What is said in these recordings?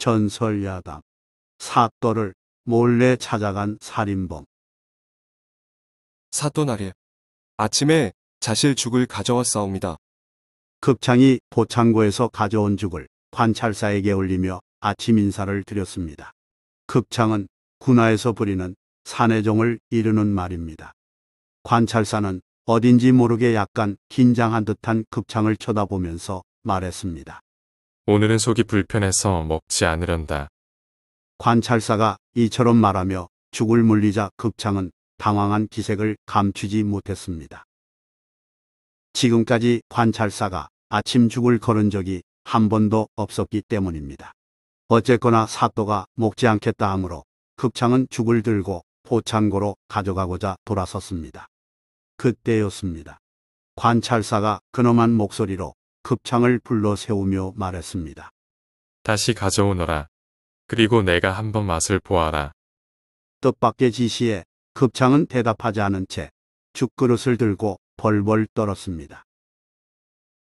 전설 야담. 사또를 몰래 찾아간 살인범. 사또날에 아침에 자실 죽을 가져왔사옵니다. 극창이 보창고에서 가져온 죽을 관찰사에게 올리며 아침 인사를 드렸습니다. 극창은 군화에서 부리는 산해종을 이르는 말입니다. 관찰사는 어딘지 모르게 약간 긴장한 듯한 극창을 쳐다보면서 말했습니다. 오늘은 속이 불편해서 먹지 않으련다. 관찰사가 이처럼 말하며 죽을 물리자 극창은 당황한 기색을 감추지 못했습니다. 지금까지 관찰사가 아침 죽을 거른 적이 한 번도 없었기 때문입니다. 어쨌거나 사또가 먹지 않겠다 하므로 극창은 죽을 들고 포창고로 가져가고자 돌아섰습니다. 그때였습니다. 관찰사가 근엄한 목소리로 급창을 불러 세우며 말했습니다. 다시 가져오너라. 그리고 내가 한번 맛을 보아라. 뜻밖의 지시에 급창은 대답하지 않은 채 죽그릇을 들고 벌벌 떨었습니다.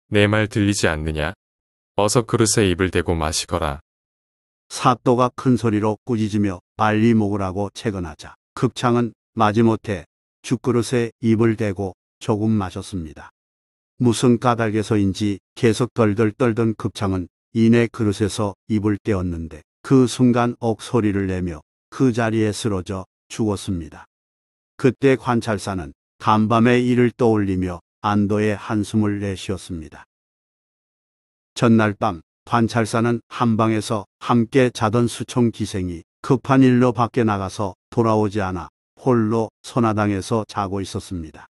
내 말 들리지 않느냐? 어서 그릇에 입을 대고 마시거라. 사또가 큰 소리로 꾸짖으며 빨리 먹으라고 채근하자 급창은 마지못해 죽그릇에 입을 대고 조금 마셨습니다. 무슨 까닭에서인지 계속 덜덜 떨던 급창은 이내 그릇에서 입을 떼었는데 그 순간 억 소리를 내며 그 자리에 쓰러져 죽었습니다. 그때 관찰사는 간밤에 일을 떠올리며 안도의 한숨을 내쉬었습니다. 전날 밤 관찰사는 한방에서 함께 자던 수총 기생이 급한 일로 밖에 나가서 돌아오지 않아 홀로 선화당에서 자고 있었습니다.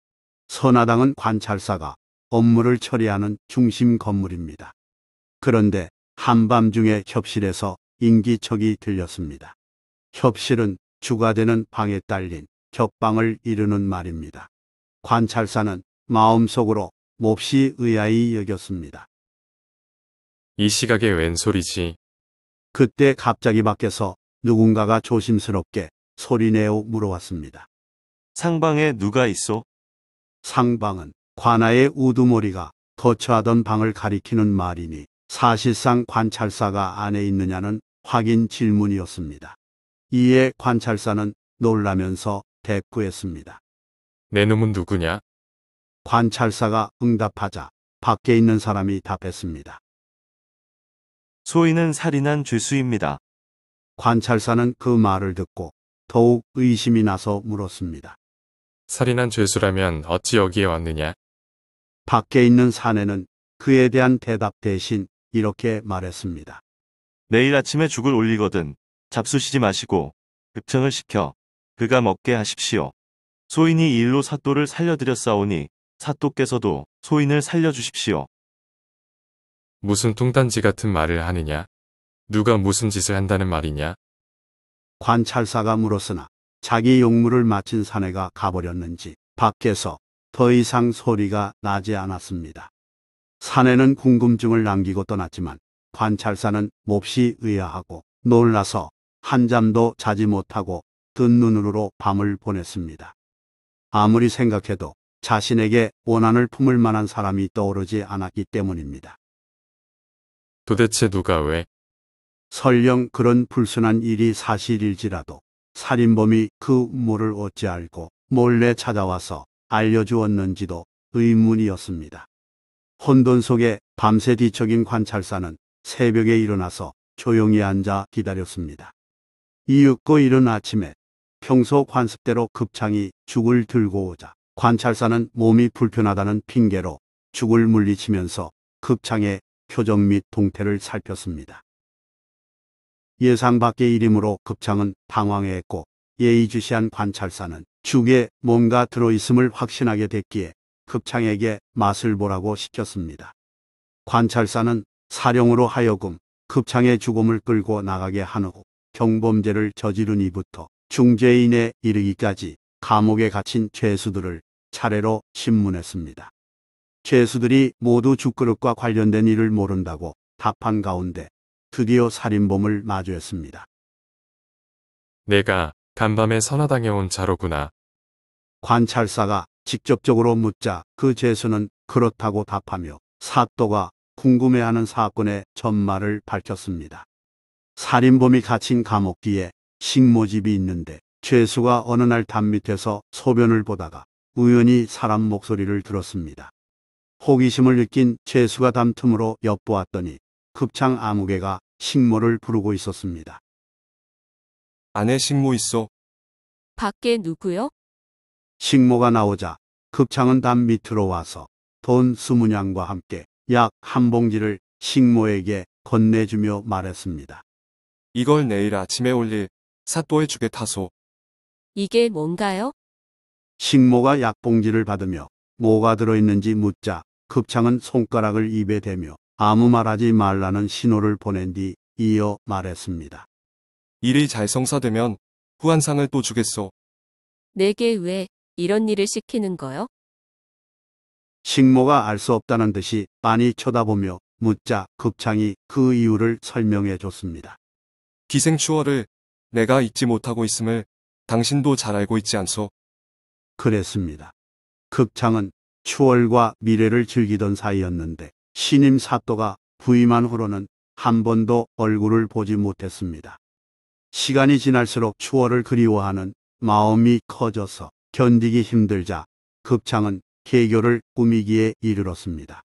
선화당은 관찰사가 업무를 처리하는 중심 건물입니다. 그런데 한밤중에 협실에서 인기척이 들렸습니다. 협실은 주가 되는 방에 딸린 격방을 이루는 말입니다. 관찰사는 마음속으로 몹시 의아히 여겼습니다. 이 시각에 웬 소리지? 그때 갑자기 밖에서 누군가가 조심스럽게 소리내어 물어왔습니다. 상방에 누가 있어? 상방은 관아의 우두머리가 거처하던 방을 가리키는 말이니 사실상 관찰사가 안에 있느냐는 확인 질문이었습니다. 이에 관찰사는 놀라면서 대꾸했습니다. 내 놈은 누구냐? 관찰사가 응답하자 밖에 있는 사람이 답했습니다. 소인은 살인한 죄수입니다. 관찰사는 그 말을 듣고 더욱 의심이 나서 물었습니다. 살인한 죄수라면 어찌 여기에 왔느냐? 밖에 있는 사내는 그에 대한 대답 대신 이렇게 말했습니다. 내일 아침에 죽을 올리거든 잡수시지 마시고 급청을 시켜 그가 먹게 하십시오. 소인이 일로 사또를 살려드렸사오니 사또께서도 소인을 살려주십시오. 무슨 뚱딴지 같은 말을 하느냐? 누가 무슨 짓을 한다는 말이냐? 관찰사가 물었으나 자기 용무를 마친 사내가 가버렸는지 밖에서 더 이상 소리가 나지 않았습니다. 사내는 궁금증을 남기고 떠났지만 관찰사는 몹시 의아하고 놀라서 한잠도 자지 못하고 뜬 눈으로 밤을 보냈습니다. 아무리 생각해도 자신에게 원한을 품을 만한 사람이 떠오르지 않았기 때문입니다. 도대체 누가 왜? 설령 그런 불순한 일이 사실일지라도 살인범이 그 음모를 어찌 알고 몰래 찾아와서 알려주었는지도 의문이었습니다. 혼돈 속에 밤새 뒤척인 관찰사는 새벽에 일어나서 조용히 앉아 기다렸습니다. 이윽고 이른 아침에 평소 관습대로 급창이 죽을 들고 오자 관찰사는 몸이 불편하다는 핑계로 죽을 물리치면서 급창의 표정 및 동태를 살폈습니다. 예상 밖의 일이으로 급창은 당황했고 예의주시한 관찰사는 죽에 뭔가 들어있음을 확신하게 됐기에 극창에게 맛을 보라고 시켰습니다. 관찰사는 사령으로 하여금 급창의 죽음을 끌고 나가게 한 후 경범죄를 저지른 이부터 중죄인에 이르기까지 감옥에 갇힌 죄수들을 차례로 신문했습니다. 죄수들이 모두 죽그릇과 관련된 일을 모른다고 답한 가운데 드디어 살인범을 마주했습니다. 내가 간밤에 선화당에온 자로구나. 관찰사가 직접적으로 묻자 그 죄수는 그렇다고 답하며 사또가 궁금해하는 사건의 전말을 밝혔습니다. 살인범이 갇힌 감옥 기에 식모집이 있는데 죄수가 어느 날 담밑에서 소변을 보다가 우연히 사람 목소리를 들었습니다. 호기심을 느낀 죄수가 담틈으로 엿보았더니 급창 아무개가 식모를 부르고 있었습니다. 안에 식모 있어. 밖에 누구요? 식모가 나오자 급창은 담 밑으로 와서 돈2 0냥과 함께 약 한 봉지를 식모에게 건네주며 말했습니다. 이걸 내일 아침에 올릴 사또의 주에 타소. 이게 뭔가요? 식모가 약봉지를 받으며 뭐가 들어있는지 묻자 급창은 손가락을 입에 대며 아무 말하지 말라는 신호를 보낸 뒤 이어 말했습니다. 일이 잘 성사되면 후한상을 또 주겠소. 내게 왜? 이런 일을 시키는 거요? 식모가 알 수 없다는 듯이 빤히 쳐다보며 묻자 극창이그 이유를 설명해 줬습니다. 기생추어를 내가 잊지 못하고 있음을 당신도 잘 알고 있지 않소? 그랬습니다. 극창은 추월과 미래를 즐기던 사이였는데 신임 사또가 부임한 후로는 한 번도 얼굴을 보지 못했습니다. 시간이 지날수록 추월을 그리워하는 마음이 커져서 견디기 힘들자 극창은 개교를 꾸미기에 이르렀습니다.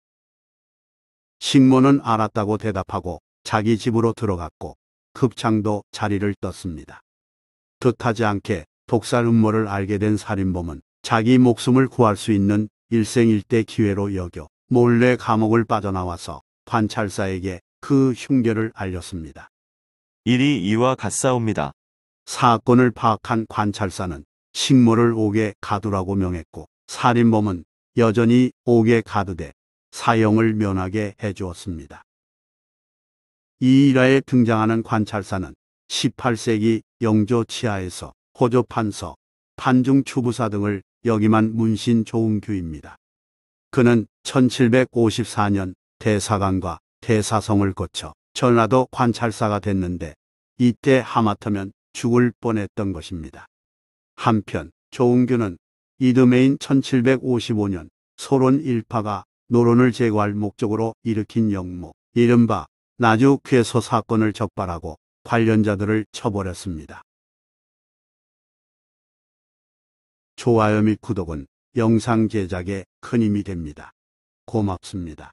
식모는 알았다고 대답하고 자기 집으로 들어갔고 극창도 자리를 떴습니다. 뜻하지 않게 독살 음모를 알게 된 살인범은 자기 목숨을 구할 수 있는 일생일대 기회로 여겨 몰래 감옥을 빠져나와서 관찰사에게 그 흉계를 알렸습니다. 일이 이와 같사옵니다. 사건을 파악한 관찰사는 식모를 옥에 가두라고 명했고 살인범은 여전히 옥에 가두되 사형을 면하게 해주었습니다. 이 일화에 등장하는 관찰사는 18세기 영조 치하에서 호조판서, 판중추부사 등을 역임한 문신 조은규입니다. 그는 1754년 대사관과 대사성을 거쳐 전라도 관찰사가 됐는데 이때 하마터면 죽을 뻔했던 것입니다. 한편 조은규는 이듬해인 1755년 소론 일파가 노론을 제거할 목적으로 일으킨 역모 이른바 나주 괴소 사건을 적발하고 관련자들을 처벌했습니다. 좋아요 및 구독은 영상 제작에 큰 힘이 됩니다. 고맙습니다.